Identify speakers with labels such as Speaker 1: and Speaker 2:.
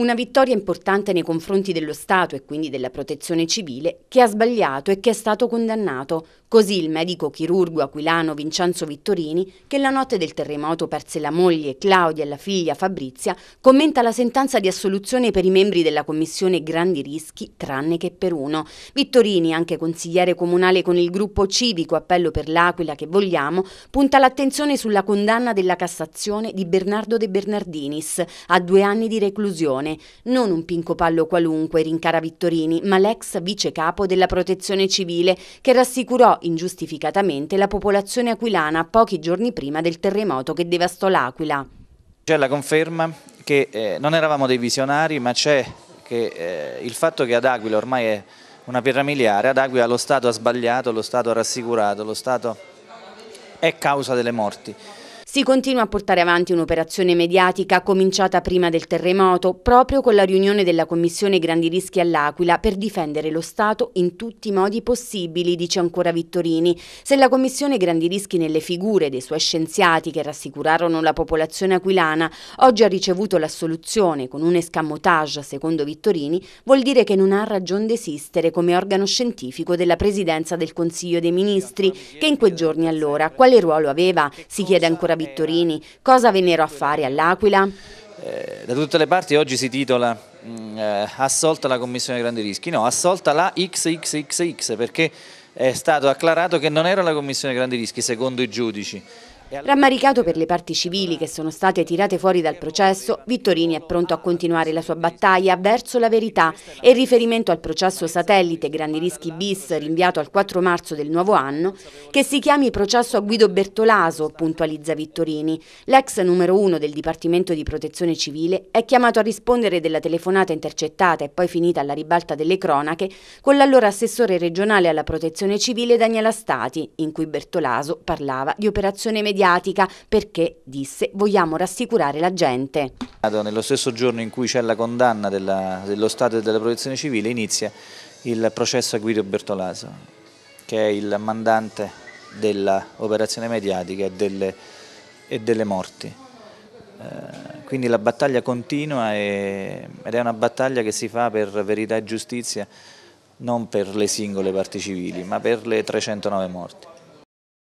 Speaker 1: Una vittoria importante nei confronti dello Stato e quindi della protezione civile che ha sbagliato e che è stato condannato. Così il medico chirurgo aquilano Vincenzo Vittorini, che la notte del terremoto perse la moglie Claudia e la figlia Fabrizia, commenta la sentenza di assoluzione per i membri della commissione Grandi Rischi, tranne che per uno. Vittorini, anche consigliere comunale con il gruppo civico Appello per l'Aquila che vogliamo, punta l'attenzione sulla condanna della Cassazione di Bernardo De Bernardinis a due anni di reclusione Leone, non un pincopallo qualunque, rincara Vittorini, ma l'ex vice capo della protezione civile che rassicurò ingiustificatamente la popolazione aquilana pochi giorni prima del terremoto che devastò l'Aquila.
Speaker 2: C'è la conferma che eh, non eravamo dei visionari, ma c'è che eh, il fatto che ad Aquila ormai è una pietra miliare, ad Aquila lo Stato ha sbagliato, lo Stato ha rassicurato, lo Stato è causa delle morti.
Speaker 1: Si continua a portare avanti un'operazione mediatica cominciata prima del terremoto, proprio con la riunione della Commissione Grandi Rischi all'Aquila per difendere lo Stato in tutti i modi possibili, dice ancora Vittorini. Se la Commissione Grandi Rischi nelle figure dei suoi scienziati che rassicurarono la popolazione aquilana oggi ha ricevuto l'assoluzione con un escamotage, secondo Vittorini, vuol dire che non ha ragion d'esistere come organo scientifico della Presidenza del Consiglio dei Ministri, che in quei giorni allora quale ruolo aveva, si chiede ancora Vittorini, cosa vennero a fare all'Aquila? Eh,
Speaker 2: da tutte le parti oggi si titola mh, mm, eh, assolta la commissione grandi rischi, no, assolta la XXXX perché è stato acclarato che non era la commissione grandi rischi secondo i giudici
Speaker 1: Rammaricato per le parti civili che sono state tirate fuori dal processo, Vittorini è pronto a continuare la sua battaglia verso la verità e il riferimento al processo satellite Grandi Rischi bis rinviato al 4 marzo del nuovo anno, che si chiami processo a Guido Bertolaso, puntualizza Vittorini. L'ex numero uno del Dipartimento di Protezione Civile è chiamato a rispondere della telefonata intercettata e poi finita alla ribalta delle cronache con l'allora assessore regionale alla protezione civile Daniela Stati, in cui Bertolaso parlava di operazione mediatica mediatica perché, disse, vogliamo rassicurare la gente.
Speaker 2: Nello stesso giorno in cui c'è la condanna della, dello Stato e della protezione civile inizia il processo a Guido Bertolaso, che è il mandante dell'operazione mediatica e delle, e delle morti. Eh, quindi la battaglia continua ed è una battaglia che si fa per verità e giustizia non per le singole parti civili ma per le 309 morti.